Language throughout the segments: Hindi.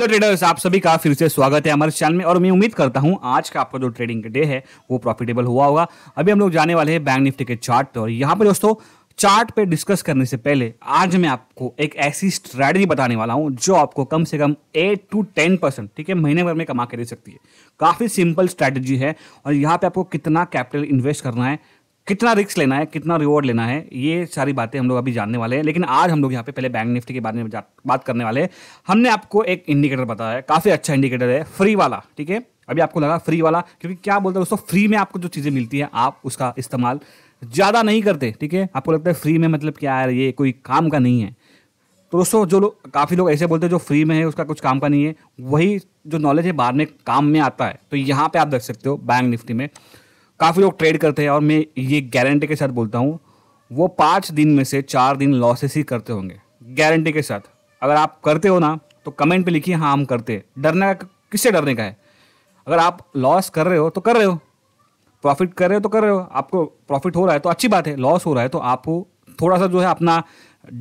हेलो ट्रेडर्स आप सभी का फिर से स्वागत है हमारे चैनल में और मैं उम्मीद करता हूं आज का आपका जो ट्रेडिंग डे है वो प्रॉफिटेबल हुआ होगा अभी हम लोग जाने वाले हैं बैंक निफ्टी के चार्ट पे और यहाँ पर दोस्तों चार्ट पे डिस्कस करने से पहले आज मैं आपको एक ऐसी स्ट्रैटेजी बताने वाला हूं जो आपको कम से कम एट टू टेन परसेंट ठीक है महीने भर में कमा के दे सकती है काफ़ी सिंपल स्ट्रैटेजी है और यहाँ पे आपको कितना कैपिटल इन्वेस्ट करना है कितना रिस्क लेना है कितना रिवॉर्ड लेना है ये सारी बातें हम लोग अभी जानने वाले हैं लेकिन आज हम लोग यहाँ पे पहले बैंक निफ्टी के बारे में बात करने वाले हैं हमने आपको एक इंडिकेटर बताया है काफ़ी अच्छा इंडिकेटर है फ्री वाला ठीक है अभी आपको लगा फ्री वाला क्योंकि क्या बोलते हैं दोस्तों फ्री में आपको जो चीज़ें मिलती हैं आप उसका इस्तेमाल ज़्यादा नहीं करते ठीक है आपको लगता है फ्री में मतलब क्या है ये कोई काम का नहीं है तो दोस्तों जो लोग काफ़ी लोग ऐसे बोलते हैं जो फ्री में है उसका कुछ काम का नहीं है वही जो नॉलेज है बाद में काम में आता है तो यहाँ पे आप देख सकते हो बैंक निफ्टी में काफ़ी लोग ट्रेड करते हैं और मैं ये गारंटी के साथ बोलता हूँ वो पाँच दिन में से चार दिन लॉसेस ही करते होंगे गारंटी के साथ अगर आप करते हो ना तो कमेंट पे लिखिए हाँ हम करते हैं डरने का किससे डरने का है अगर आप लॉस कर रहे हो तो कर रहे हो प्रॉफिट कर रहे हो तो कर रहे हो आपको प्रॉफिट हो रहा है तो अच्छी बात है लॉस हो रहा है तो आपको थोड़ा सा जो है अपना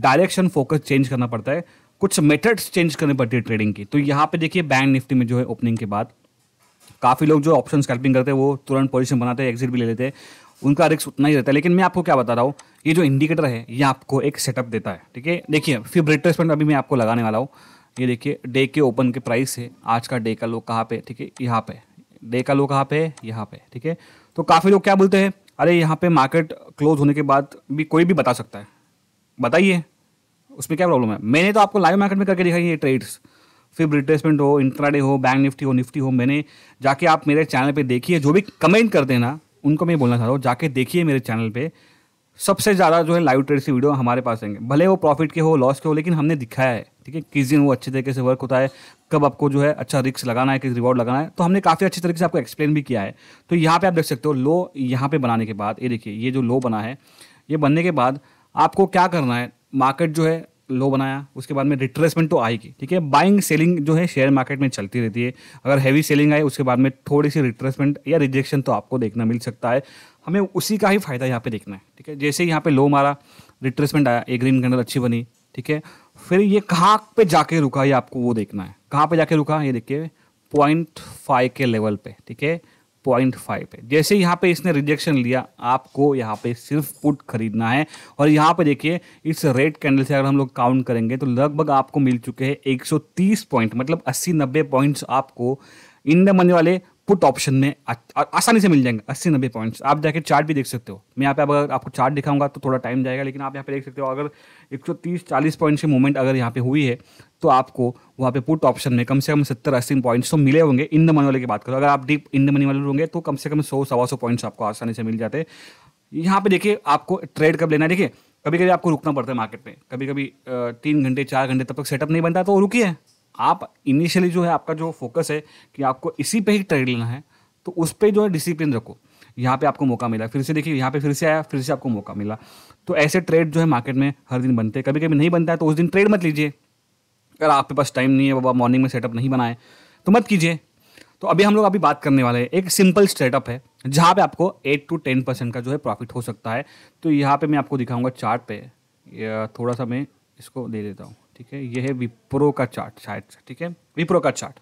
डायरेक्शन फोकस चेंज करना पड़ता है कुछ मेथड्स चेंज करने पड़ती है ट्रेडिंग की तो यहाँ पे देखिए बैंक निफ्टी में जो है ओपनिंग के बाद काफ़ी लोग जो ऑप्शन स्कैल्पिंग करते हैं वो तुरंत पोजिशन बनाते हैं एग्जिट भी ले लेते हैं उनका रिस्क उतना ही रहता है लेकिन मैं आपको क्या बता रहा हूँ ये जो इंडिकेटर है ये आपको एक सेटअप देता है ठीक है देखिए फिर ब्रेड अभी मैं आपको लगाने वाला हूँ ये देखिए डे के ओपन के प्राइस है आज का डे का लो कहाँ पे ठीक है यहाँ पे डे का लो कहाँ पे यहाँ पे ठीक है तो काफ़ी लोग क्या बोलते हैं अरे यहाँ पे मार्केट क्लोज होने के बाद भी कोई भी बता सकता है बताइए उसमें क्या प्रॉब्लम है मैंने तो आपको लाइव मार्केट में करके दिखाई है ट्रेड्स फिर रिट्रेसमेंट हो इंट्राडे हो बैंक निफ्टी हो निफ्टी हो मैंने जाके आप मेरे चैनल पे देखिए जो भी कमेंट करते हैं ना उनको मैं बोलना चाह रहा हूँ जाके देखिए मेरे चैनल पे सबसे ज़्यादा जो है लाइव ट्रेड से वीडियो हमारे पास आएंगे भले वो प्रॉफिट के हो लॉस के हो लेकिन हमने दिखाया है ठीक है किस दिन वो अच्छे तरीके से वर्क होता है कब आपको जो है अच्छा रिक्स लगाना है किस रिवॉर्ड लगाना है तो हमने काफ़ी अच्छे तरीके से आपको एक्सप्लेन भी किया है तो यहाँ पे आप देख सकते हो लो यहाँ पे बनाने के बाद ये देखिए ये जो लो बना है ये बनने के बाद आपको क्या करना है मार्केट जो है लो बनाया उसके बाद में रिट्रेसमेंट तो आएगी ठीक है बाइंग सेलिंग जो है शेयर मार्केट में चलती रहती है अगर हैवी सेलिंग आए उसके बाद में थोड़ी सी रिट्रेसमेंट या रिजेक्शन तो आपको देखना मिल सकता है हमें उसी का ही फायदा यहाँ पे देखना है ठीक है जैसे ही यहाँ पे लो मारा रिट्रेसमेंट आया एक ग्रीन कैंडल अच्छी बनी ठीक है फिर ये कहाँ पे जाके रुका ये आपको वो देखना है कहाँ पे जाके रुका ये देखिए पॉइंट फाइव के लेवल पे ठीक है पॉइंट फाइव है जैसे यहाँ पे इसने रिजेक्शन लिया आपको यहाँ पे सिर्फ पुट खरीदना है और यहाँ पे देखिए इस रेड कैंडल से अगर हम लोग काउंट करेंगे तो लगभग आपको मिल चुके हैं 130 पॉइंट मतलब 80 90 पॉइंट्स आपको इन द मनी वाले पुट ऑप्शन में आसानी से मिल जाएंगे अस्सी नब्बे पॉइंट्स आप जाके चार्ट भी देख सकते हो मैं यहाँ पे अगर आपको चार्ट दिखाऊंगा तो थोड़ा टाइम जाएगा लेकिन आप यहाँ पे देख सकते हो अगर एक सौ तीस चालीस पॉइंट्स की मूवमेंट अगर यहाँ पे हुई है तो आपको वहाँ पे पुट ऑप्शन में कम से कम सत्तर अस्सी पॉइंट्स तो मिले होंगे इन द मनी वाले की बात करो अगर आप डीप इन द मनी वाले होंगे तो कम से कम सौ सवा सौ पॉइंट्स आपको आसानी से मिल जाते यहाँ पे देखिए आपको ट्रेड कब लेना है देखिए कभी कभी आपको रुकना पड़ता है मार्केट में कभी कभी तीन घंटे चार घंटे तब तक सेटअप नहीं बनता तो रुकी है आप इनिशियली जो है आपका जो फोकस है कि आपको इसी पे ही ट्रेड लेना है तो उस पर जो है डिसिप्लिन रखो यहाँ पे आपको मौका मिला फिर से देखिए यहाँ पे फिर से आया फिर से आपको मौका मिला तो ऐसे ट्रेड जो है मार्केट में हर दिन बनते हैं कभी कभी नहीं बनता है तो उस दिन ट्रेड मत लीजिए अगर आपके पास टाइम नहीं है बाबा मॉर्निंग में सेटअप नहीं बनाए तो मत कीजिए तो अभी हम लोग अभी बात करने वाले हैं एक सिंपल सेटअप है जहाँ पे आपको एट टू टेन परसेंट का जो है प्रॉफिट हो सकता है तो यहाँ पे मैं आपको दिखाऊंगा चार्ट पे थोड़ा सा मैं इसको दे देता हूँ ठीक है यह है विप्रो का चार्ट शायद ठीक है विप्रो का चार्ट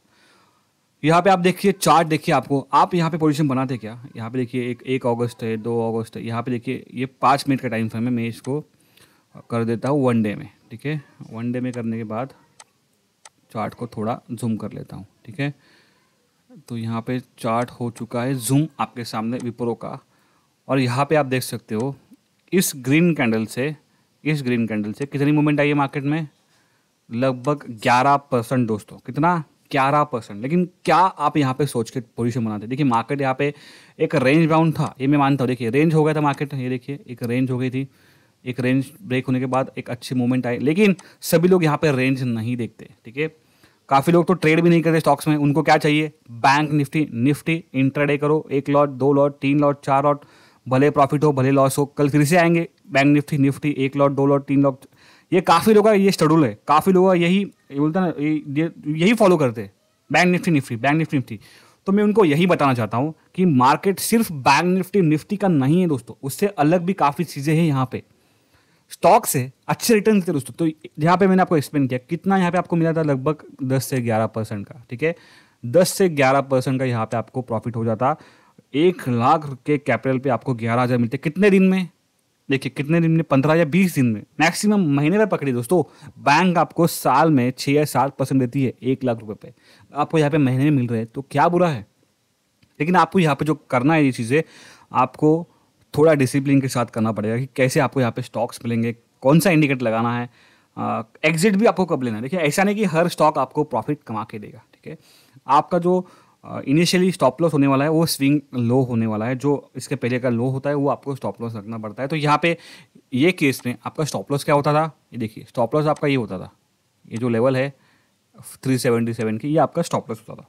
यहाँ पे आप देखिए चार्ट देखिए आपको आप यहाँ पे पोजीशन बनाते क्या यहाँ पे देखिए एक एक अगस्त है दो अगस्त है यहाँ पे देखिए ये पाँच मिनट का टाइम फ्रेम है मैं इसको कर देता हूँ वन डे में ठीक है वन डे में करने के बाद चार्ट को थोड़ा जूम कर लेता हूँ ठीक है तो यहाँ पे चार्ट हो चुका है जूम आपके सामने विप्रो का और यहाँ पे आप देख सकते हो इस ग्रीन कैंडल से इस ग्रीन कैंडल से कितनी मूवमेंट आई है मार्केट में लगभग 11 परसेंट दोस्तों कितना 11 परसेंट लेकिन क्या आप यहाँ पे सोच के पोजिशन बनाते देखिए मार्केट यहाँ पे एक रेंज बाउंड था ये मैं मानता हूँ देखिए रेंज हो गया था मार्केट ये देखिए एक रेंज हो गई थी एक रेंज ब्रेक होने के बाद एक अच्छी मूवमेंट आई लेकिन सभी लोग यहाँ पे रेंज नहीं देखते ठीक है काफ़ी लोग तो ट्रेड भी नहीं करते स्टॉक्स में उनको क्या चाहिए बैंक निफ्टी निफ्टी इंट्राडे करो एक लॉट दो लॉट तीन लॉट चार लॉट भले प्रॉफिट हो भले लॉस हो कल फिर से आएंगे बैंक निफ्टी निफ्टी एक लॉट दो लॉट तीन लॉट ये काफ़ी लोगों का ये शेड्यूल है काफ़ी लोग यही बोलते हैं ना ये यही फॉलो करते हैं bank Nifty Nifty bank Nifty Nifty तो मैं उनको यही बताना चाहता हूँ कि मार्केट सिर्फ बैंक निफ्टी निफ्टी का नहीं है दोस्तों उससे अलग भी काफ़ी चीज़ें हैं यहाँ पे स्टॉक से अच्छे रिटर्न थे दोस्तों तो यहाँ पे मैंने आपको एक्सप्लेन किया कितना यहाँ पे आपको मिला था लगभग 10 से 11 परसेंट का ठीक है 10 से 11 परसेंट का यहाँ पे आपको प्रॉफिट हो जाता एक लाख के कैपिटल पे आपको ग्यारह हज़ार मिलते कितने दिन में देखिए कितने दिन में पंद्रह या बीस दिन में मैक्सिमम महीने पर पकड़िए दोस्तों बैंक आपको साल में छः या सात परसेंट देती है एक लाख रुपए पे आपको यहाँ पे महीने में मिल रहे हैं तो क्या बुरा है लेकिन आपको यहाँ पे जो करना है ये चीज़ें आपको थोड़ा डिसिप्लिन के साथ करना पड़ेगा कि कैसे आपको यहाँ पे स्टॉक्स मिलेंगे कौन सा इंडिकेटर लगाना है एग्जिट भी आपको कब लेना है देखिए ऐसा नहीं कि हर स्टॉक आपको प्रॉफिट कमा के देगा ठीक है आपका जो इनिशियली स्टॉप लॉस होने वाला है वो स्विंग लो होने वाला है जो इसके पहले का लो होता है वो आपको स्टॉप लॉस रखना पड़ता है तो यहाँ पे ये केस में आपका स्टॉप लॉस क्या होता था ये देखिए स्टॉप लॉस आपका ये होता था ये जो लेवल है थ्री सेवेंटी सेवन की ये आपका स्टॉप लॉस होता था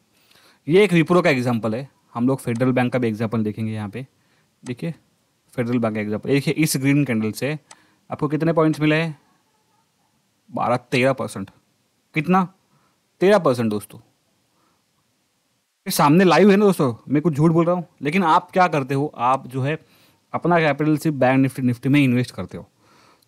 ये एक रिप्रो का एग्जाम्पल है हम लोग फेडरल बैंक का भी एग्जाम्पल देखेंगे यहाँ पे देखिए फेडरल बैंक का एग्जाम्पल देखिए इस ग्रीन कैंडल से आपको कितने पॉइंट्स मिले हैं बारह तेरह परसेंट कितना तेरह परसेंट दोस्तों सामने लाइव है ना दोस्तों मैं कुछ झूठ बोल रहा हूँ लेकिन आप क्या करते हो आप जो है अपना कैपिटल सिर्फ बैंक निफ्टी निफ्टी में इन्वेस्ट करते हो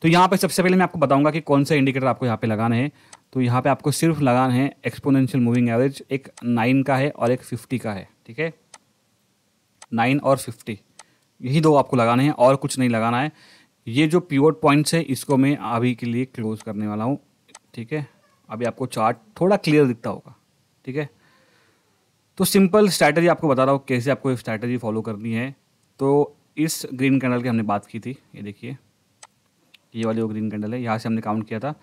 तो यहाँ पे सबसे पहले मैं आपको बताऊंगा कि कौन सा इंडिकेटर आपको यहाँ पे लगाना है तो यहाँ पे आपको सिर्फ लगाना है एक्सपोनेंशियल मूविंग एवरेज एक नाइन का है और एक फिफ्टी का है ठीक है नाइन और फिफ्टी यही दो आपको लगाने हैं और कुछ नहीं लगाना है ये जो प्योर पॉइंट्स है इसको मैं अभी के लिए क्लोज करने वाला हूँ ठीक है अभी आपको चार्ट थोड़ा क्लियर दिखता होगा ठीक है तो सिंपल स्ट्रैटेजी आपको बता रहा हूँ कैसे आपको स्ट्रैटेजी फॉलो करनी है तो इस ग्रीन कैंडल की हमने बात की थी ये देखिए ये वाली वो ग्रीन कैंडल है यहाँ से हमने काउंट किया था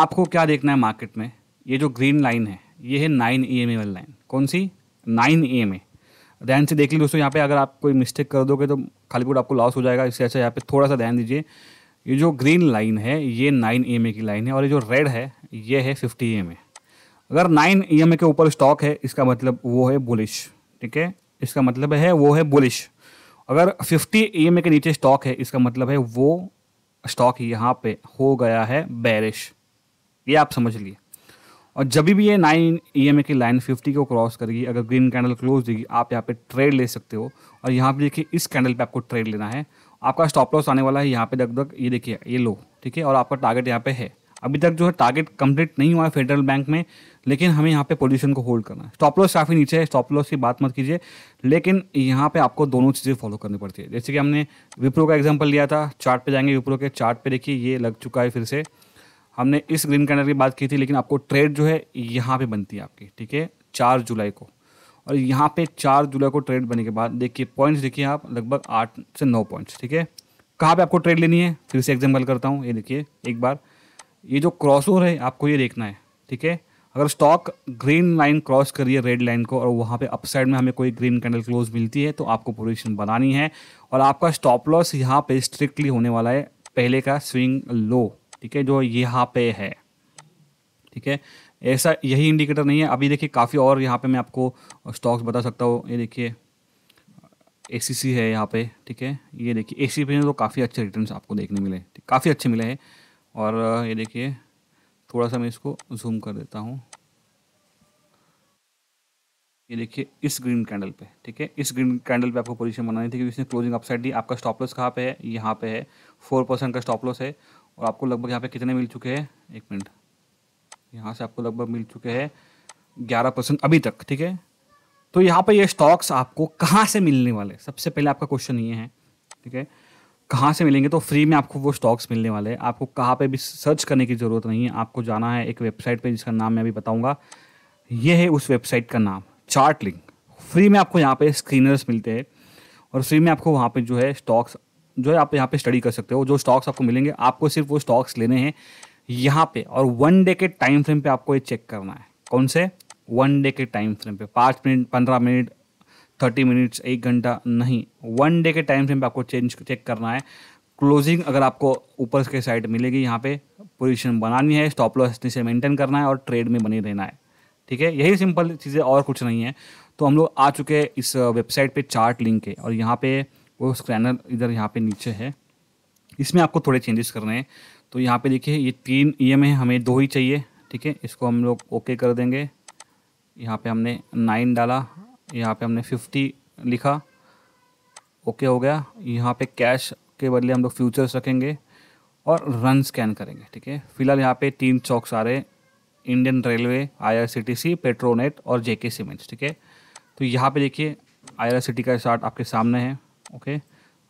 आपको क्या देखना है मार्केट में ये जो ग्रीन लाइन है ये है नाइन ई एम वाली लाइन कौन सी नाइन ई एम ए ध्यान से देख लीजिए दोस्तों यहाँ पे अगर आप कोई मिस्टेक कर दोगे तो खाली बोर्ड आपको लॉस हो जाएगा इससे अच्छा यहाँ पे थोड़ा सा ध्यान दीजिए ये जो ग्रीन लाइन है ये नाइन एम की लाइन है और ये जो रेड है ये है फिफ्टी एम ए अगर नाइन ई e के ऊपर स्टॉक है इसका मतलब वो है बुलिश ठीक है इसका मतलब है वो है बुलिश अगर फिफ्टी ई e के नीचे स्टॉक है इसका मतलब है वो स्टॉक यहाँ पे हो गया है बैरिश ये आप समझ लिए और जब भी ये नाइन ई e की लाइन फिफ्टी को क्रॉस करेगी अगर ग्रीन कैंडल क्लोज देगी आप यहाँ पे ट्रेड ले सकते हो और यहाँ पे देखिए इस कैंडल पे आपको ट्रेड लेना है आपका स्टॉप लॉस आने वाला है यहाँ पे लगभग ये देखिए ये लो ठीक है और आपका टारगेट यहाँ पे है अभी तक जो है टारगेट कंप्लीट नहीं हुआ है फेडरल बैंक में लेकिन हमें यहाँ पे पोजिशन को होल्ड करना है स्टॉप लॉस काफ़ी नीचे है स्टॉप लॉस की बात मत कीजिए लेकिन यहाँ पे आपको दोनों चीज़ें फॉलो करनी पड़ती है जैसे कि हमने विप्रो का एग्जाम्पल लिया था चार्ट पे जाएंगे विप्रो के चार्ट पे देखिए ये लग चुका है फिर से हमने इस ग्रीन कैंडल की बात की थी लेकिन आपको ट्रेड जो है यहाँ पर बनती है आपकी ठीक है चार जुलाई को और यहाँ पे चार जुलाई को ट्रेड बनने के बाद देखिए पॉइंट्स देखिए आप लगभग आठ से नौ पॉइंट्स ठीक है कहाँ पे आपको ट्रेड लेनी है फिर से एग्जाम्पल करता हूँ ये देखिए एक बार ये जो क्रॉस ओवर है आपको ये देखना है ठीक है अगर स्टॉक ग्रीन लाइन क्रॉस करिए रेड लाइन को और वहाँ पे अपसाइड में हमें कोई ग्रीन कैंडल क्लोज मिलती है तो आपको पोजीशन बनानी है और आपका स्टॉप लॉस यहाँ पे स्ट्रिक्टली होने वाला है पहले का स्विंग लो ठीक है जो यहाँ पे है ठीक है ऐसा यही इंडिकेटर नहीं है अभी देखिए काफ़ी और यहाँ पर मैं आपको स्टॉक्स बता सकता हूँ ये देखिए ए है यहाँ पर ठीक है ये देखिए ए सी तो काफ़ी अच्छे रिटर्न आपको देखने मिले काफ़ी अच्छे मिले हैं और ये देखिए थोड़ा सा मैं इसको जूम कर देता हूँ ये देखिए इस ग्रीन कैंडल पे ठीक है इस ग्रीन कैंडल पे आपको पोजीशन बनानी थी क्योंकि इसने क्लोजिंग अपसाइड दी आपका स्टॉप लॉस कहाँ पे है यहाँ पे है फोर परसेंट का स्टॉप लॉस है और आपको लगभग यहाँ पे कितने मिल चुके हैं एक मिनट यहाँ से आपको लगभग मिल चुके हैं ग्यारह परसेंट अभी तक ठीक है तो यहाँ पर ये स्टॉक्स आपको कहाँ से मिलने वाले सबसे पहले आपका क्वेश्चन ये है ठीक है कहाँ से मिलेंगे तो फ्री में आपको वो स्टॉक्स मिलने वाले हैं आपको कहाँ पे भी सर्च करने की ज़रूरत नहीं है आपको जाना है एक वेबसाइट पे जिसका नाम मैं अभी बताऊंगा ये है उस वेबसाइट का नाम चार्ट लिंक फ्री में आपको यहाँ पे स्क्रीनर्स मिलते हैं और फ्री में आपको वहाँ पे जो है स्टॉक्स जो है आप यहाँ पे स्टडी कर सकते हो जो स्टॉक्स आपको मिलेंगे आपको सिर्फ वो स्टॉक्स लेने हैं यहाँ पे और वन डे के टाइम फ्रेम पे आपको ये चेक करना है कौन से वन डे के टाइम फ्रेम पे पाँच मिनट पंद्रह मिनट थर्टी मिनट्स एक घंटा नहीं वन डे के टाइम फ्रेम पर आपको चेंज चेक करना है क्लोजिंग अगर आपको ऊपर के साइड मिलेगी यहाँ पे पोजीशन बनानी है स्टॉप लॉस से मेंटेन करना है और ट्रेड में बने रहना है ठीक है यही सिंपल चीज़ें और कुछ नहीं है तो हम लोग आ चुके हैं इस वेबसाइट uh, पे चार्ट लिंक के और यहाँ पे वो स्क्रैनर इधर यहाँ पे नीचे है इसमें आपको थोड़े चेंजेस करने हैं तो यहाँ पे देखिए ये तीन ई एम है हमें दो ही चाहिए ठीक है इसको हम लोग ओके कर देंगे यहाँ पे हमने नाइन डाला यहाँ पे हमने फिफ्टी लिखा ओके हो गया यहाँ पे कैश के बदले हम लोग फ्यूचर्स रखेंगे और रन स्कैन करेंगे ठीक है फिलहाल यहाँ पे तीन चौक सारे इंडियन रेलवे आईआरसीटीसी पेट्रोनेट और जेके सीमेंट्स ठीक है तो यहाँ पे देखिए आईआरसीटी का चार्ट आपके सामने है ओके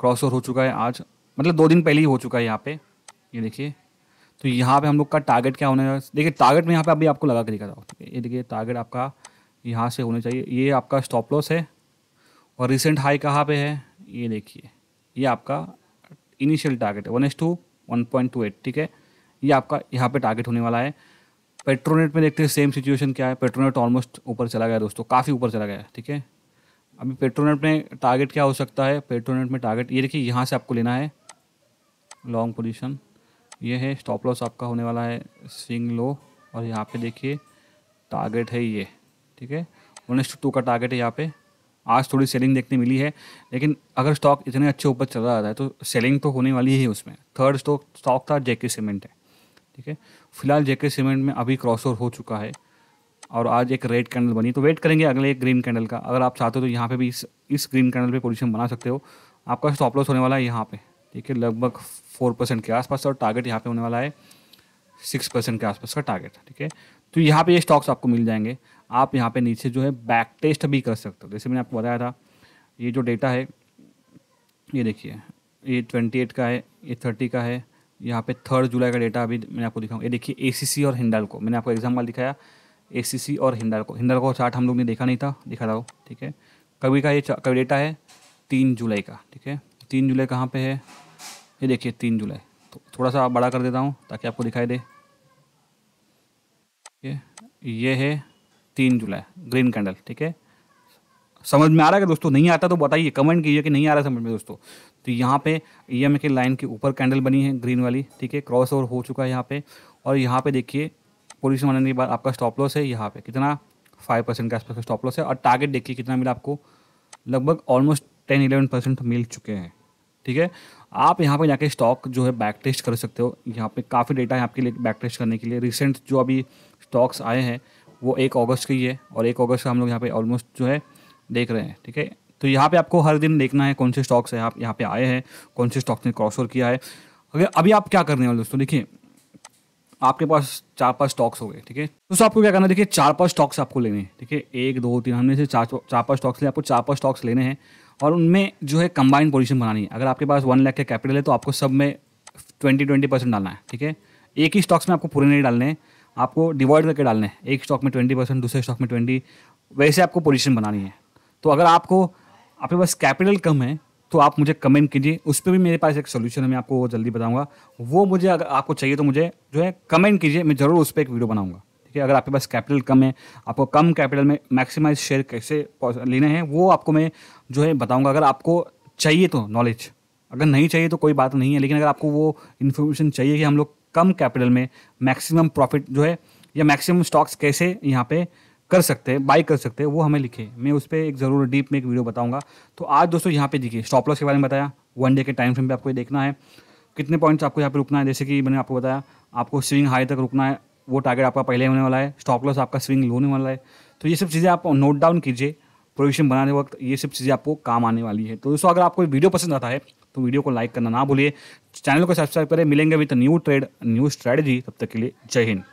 क्रॉस ओवर हो चुका है आज मतलब दो दिन पहले ही हो चुका है यहाँ पे ये देखिए तो यहाँ पे हम लोग का टारगेट क्या होने देखिए टारगेट में यहाँ पे अभी आपको लगा के दिखा रहा हूँ ठीक है ये देखिए टारगेट आपका यहाँ से होने चाहिए ये आपका स्टॉप लॉस है और रिसेंट हाई कहाँ पे है ये देखिए ये आपका इनिशियल टारगेट है one is two one point two eight ठीक है ये आपका यहाँ पे टारगेट होने वाला है पेट्रोनेट में देखते हैं सेम सिचुएशन क्या है पेट्रोनेट ऑलमोस्ट ऊपर चला गया दोस्तों काफ़ी ऊपर चला गया ठीक है अभी पेट्रोनेट में टारगेट क्या हो सकता है पेट्रोनेट में टारगेट ये देखिए यहाँ से आपको लेना है लॉन्ग पोजिशन ये है स्टॉप लॉस आपका होने वाला है स्विंग लो और यहाँ पे देखिए टारगेट है ये ठीक है वन एस टू का टारगेट है यहाँ पे आज थोड़ी सेलिंग देखने मिली है लेकिन अगर स्टॉक इतने अच्छे ऊपर चल रहा है तो सेलिंग तो होने वाली ही उसमें थर्ड स्टॉक स्टॉक था जेके सीमेंट है ठीक है फिलहाल जेके सीमेंट में अभी क्रॉस ओवर हो चुका है और आज एक रेड कैंडल बनी तो वेट करेंगे अगले एक ग्रीन कैंडल का अगर आप चाहते हो तो यहाँ पे भी इस इस ग्रीन कैंडल पे पोजीशन बना सकते हो आपका स्टॉप लॉस होने वाला है यहाँ पे ठीक है लगभग फोर परसेंट के आसपास और टारगेट यहाँ पे होने वाला है सिक्स परसेंट के आसपास का टारगेट ठीक है तो यहाँ पे ये स्टॉक्स आपको मिल जाएंगे आप यहाँ पे नीचे जो है बैक टेस्ट भी कर सकते हो जैसे मैंने आपको बताया था ये जो डेटा है ये देखिए ये ट्वेंटी एट का है ये थर्टी का है यहाँ पे थर्ड जुलाई का डेटा अभी मैंने आपको दिखाऊँ ये देखिए ए और हिंडाल को मैंने आपको एग्जाम्पल दिखाया ए और हिंडाल को हिंडाल को चार्ट हम लोग ने देखा नहीं था दिखा रहा हो ठीक है कभी का ये कभी डेटा है तीन जुलाई का ठीक है तीन जुलाई कहाँ पर है ये देखिए तीन जुलाई तो थोड़ा सा बड़ा कर देता हूँ ताकि आपको दिखाई दे ये है तीन जुलाई ग्रीन कैंडल ठीक है समझ में आ रहा है दोस्तों नहीं आता तो बताइए कमेंट कीजिए कि नहीं आ रहा समझ में दोस्तों तो यहाँ पे ई के लाइन के ऊपर कैंडल बनी है ग्रीन वाली ठीक है क्रॉस ओवर हो चुका है यहाँ पे और यहाँ पे देखिए पोजिशन बनाने के बाद आपका स्टॉप लॉस है यहाँ पे कितना फाइव परसेंट के आसपास का स्टॉप लॉस है और टारगेट देखिए कितना मिला आपको लगभग ऑलमोस्ट टेन इलेवन परसेंट मिल चुके हैं ठीक है आप यहाँ पर जाके स्टॉक जो है बैक टेस्ट कर सकते हो यहाँ पर काफ़ी डेटा है आपके लिए बैक टेस्ट करने के लिए रिसेंट जो अभी स्टॉक्स आए हैं वो एक अगस्त की है और एक अगस्त का हम लोग यहाँ पे ऑलमोस्ट जो है देख रहे हैं ठीक है तो यहाँ पे आपको हर दिन देखना है कौन से स्टॉक्स है आप यहाँ पे आए हैं कौन से स्टॉक्स ने क्रॉस ओवर किया है अगर अभी आप क्या करने वाले दोस्तों देखिए आपके पास चार पांच स्टॉक्स हो गए ठीक है दोस्तों आपको क्या करना है देखिए चार पांच स्टॉक्स आपको लेने हैं ठीक है एक दो तीन हमने से चार चार पांच स्टॉक्स लिए आपको चार पांच स्टॉक्स लेने हैं और उनमें जो है कंबाइंड पोजिशन बनानी है अगर आपके पास वन लाख का कैपिटल है तो आपको सब में ट्वेंटी ट्वेंटी परसेंट डालना है ठीक है एक ही स्टॉक्स में आपको पूरे नहीं डालने हैं आपको डिवाइड करके डालने हैं एक स्टॉक में ट्वेंटी परसेंट दूसरे स्टॉक में ट्वेंटी वैसे आपको पोजीशन बनानी है तो अगर आपको आपके पास कैपिटल कम है तो आप मुझे कमेंट कीजिए उस पर भी मेरे पास एक सोल्यूशन है मैं आपको जल्दी बताऊँगा वो मुझे अगर आपको चाहिए तो मुझे जो है कमेंट कीजिए मैं ज़रूर उस पर एक वीडियो बनाऊँगा ठीक है अगर आपके पास कैपिटल कम है आपको कम कैपिटल में मैक्सिमाइज शेयर कैसे लेने हैं वो आपको मैं जो है बताऊँगा अगर आपको चाहिए तो नॉलेज अगर नहीं चाहिए तो कोई बात नहीं है लेकिन अगर आपको वो इन्फॉर्मेशन चाहिए कि हम लोग कम कैपिटल में मैक्सिमम प्रॉफिट जो है या मैक्सिमम स्टॉक्स कैसे यहाँ पे कर सकते हैं बाई कर सकते हैं वो हमें लिखे मैं उस पर एक ज़रूर डीप में एक वीडियो बताऊंगा तो आज दोस्तों यहाँ पे देखिए स्टॉप लॉस के बारे में बताया वन डे के टाइम फ्रेम पे आपको ये देखना है कितने पॉइंट्स आपको यहाँ पे रुकना है जैसे कि मैंने आपको बताया आपको स्विंग हाई तक रुकना है वो टारगेट आपका पहले होने वाला है स्टॉप लॉस आपका स्विंग लो होने वाला है तो ये सब चीज़ें आप नोट डाउन कीजिए प्रोविजन बनाने वक्त ये सब चीज़ें आपको काम आने वाली है तो दोस्तों अगर आपको वीडियो पसंद आता है तो वीडियो को लाइक करना ना भूलिए चैनल को सब्सक्राइब करें मिलेंगे with new trade new strategy तब तक के लिए जय हिंद